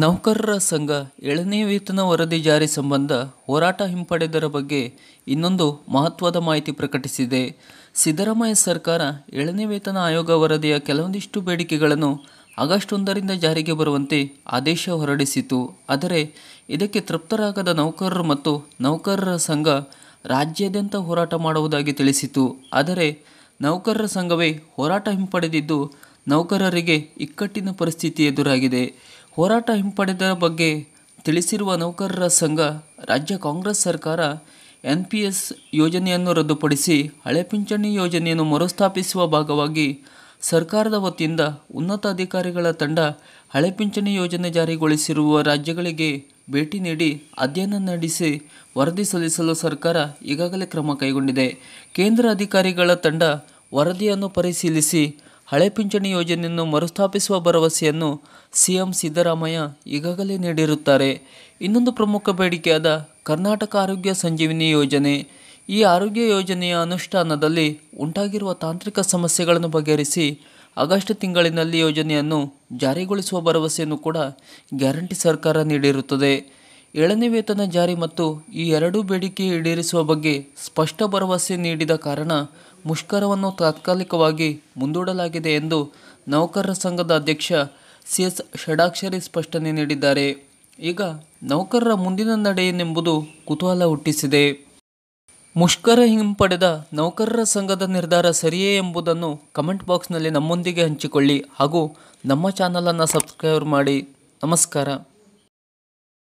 ನೌಕರರ ಸಂಘ ಏಳನೇ ವೇತನ ವರದಿ ಜಾರಿ ಸಂಬಂಧ ಹೋರಾಟ ಹಿಂಪಡೆದರ ಬಗ್ಗೆ ಇನ್ನೊಂದು ಮಹತ್ವದ ಮಾಹಿತಿ ಪ್ರಕಟಿಸಿದೆ ಸಿದ್ದರಾಮಯ್ಯ ಸರ್ಕಾರ ಏಳನೇ ವೇತನ ಆಯೋಗ ವರದಿಯ ಕೆಲವೊಂದಿಷ್ಟು ಬೇಡಿಕೆಗಳನ್ನು ಆಗಸ್ಟ್ ಒಂದರಿಂದ ಜಾರಿಗೆ ಬರುವಂತೆ ಆದೇಶ ಹೊರಡಿಸಿತು ಆದರೆ ಇದಕ್ಕೆ ತೃಪ್ತರಾಗದ ನೌಕರರು ಮತ್ತು ನೌಕರರ ಸಂಘ ರಾಜ್ಯಾದ್ಯಂತ ಹೋರಾಟ ಮಾಡುವುದಾಗಿ ತಿಳಿಸಿತು ಆದರೆ ನೌಕರರ ಸಂಘವೇ ಹೋರಾಟ ಹಿಂಪಡೆದಿದ್ದು ನೌಕರರಿಗೆ ಇಕ್ಕಟ್ಟಿನ ಪರಿಸ್ಥಿತಿ ಎದುರಾಗಿದೆ ಹೋರಾಟ ಹಿಂಪಡೆದ ಬಗ್ಗೆ ತಿಳಿಸಿರುವ ನೌಕರರ ಸಂಘ ರಾಜ್ಯ ಕಾಂಗ್ರೆಸ್ ಸರ್ಕಾರ ಎನ್ ಪಿ ಎಸ್ ಯೋಜನೆಯನ್ನು ರದ್ದುಪಡಿಸಿ ಹಳೆ ಪಿಂಚಣಿ ಯೋಜನೆಯನ್ನು ಮರುಸ್ಥಾಪಿಸುವ ಭಾಗವಾಗಿ ಸರ್ಕಾರದ ವತಿಯಿಂದ ಉನ್ನತ ಅಧಿಕಾರಿಗಳ ತಂಡ ಹಳೆ ಪಿಂಚಣಿ ಯೋಜನೆ ಜಾರಿಗೊಳಿಸಿರುವ ರಾಜ್ಯಗಳಿಗೆ ಭೇಟಿ ನೀಡಿ ಅಧ್ಯಯನ ನಡೆಸಿ ವರದಿ ಸಲ್ಲಿಸಲು ಸರ್ಕಾರ ಈಗಾಗಲೇ ಕ್ರಮ ಕೈಗೊಂಡಿದೆ ಕೇಂದ್ರ ಅಧಿಕಾರಿಗಳ ತಂಡ ವರದಿಯನ್ನು ಪರಿಶೀಲಿಸಿ ಹಳೆ ಪಿಂಚಣಿ ಯೋಜನೆಯನ್ನು ಮರುಸ್ಥಾಪಿಸುವ ಭರವಸೆಯನ್ನು ಸಿಎಂ ಸಿದ್ದರಾಮಯ್ಯ ಈಗಾಗಲೇ ನೀಡಿರುತ್ತಾರೆ ಇನ್ನೊಂದು ಪ್ರಮುಖ ಬೇಡಿಕೆಯಾದ ಕರ್ನಾಟಕ ಆರೋಗ್ಯ ಸಂಜೀವಿನಿ ಯೋಜನೆ ಈ ಆರೋಗ್ಯ ಯೋಜನೆಯ ಅನುಷ್ಠಾನದಲ್ಲಿ ಉಂಟಾಗಿರುವ ತಾಂತ್ರಿಕ ಸಮಸ್ಯೆಗಳನ್ನು ಬಗೆಹರಿಸಿ ಆಗಸ್ಟ್ ತಿಂಗಳಿನಲ್ಲಿ ಯೋಜನೆಯನ್ನು ಜಾರಿಗೊಳಿಸುವ ಭರವಸೆಯನ್ನು ಕೂಡ ಗ್ಯಾರಂಟಿ ಸರ್ಕಾರ ನೀಡಿರುತ್ತದೆ ಏಳನೇ ವೇತನ ಜಾರಿ ಮತ್ತು ಈ ಎರಡೂ ಬೇಡಿಕೆ ಈಡೇರಿಸುವ ಬಗ್ಗೆ ಸ್ಪಷ್ಟ ಭರವಸೆ ನೀಡಿದ ಕಾರಣ ಮುಷ್ಕರವನ್ನು ತಾತ್ಕಾಲಿಕವಾಗಿ ಮುಂದೂಡಲಾಗಿದೆ ಎಂದು ನೌಕರರ ಸಂಘದ ಅಧ್ಯಕ್ಷ ಸಿ ಎಸ್ ಷಡಾಕ್ಷರಿ ಸ್ಪಷ್ಟನೆ ನೀಡಿದ್ದಾರೆ ಈಗ ನೌಕರರ ಮುಂದಿನ ನಡೆಯೇನೆಂಬುದು ಕುತೂಹಲ ಹುಟ್ಟಿಸಿದೆ ಮುಷ್ಕರ ಹಿಂಪಡೆದ ನೌಕರರ ಸಂಘದ ನಿರ್ಧಾರ ಸರಿಯೇ ಎಂಬುದನ್ನು ಕಮೆಂಟ್ ಬಾಕ್ಸ್ನಲ್ಲಿ ನಮ್ಮೊಂದಿಗೆ ಹಂಚಿಕೊಳ್ಳಿ ಹಾಗೂ ನಮ್ಮ ಚಾನಲನ್ನು ಸಬ್ಸ್ಕ್ರೈಬ್ ಮಾಡಿ ನಮಸ್ಕಾರ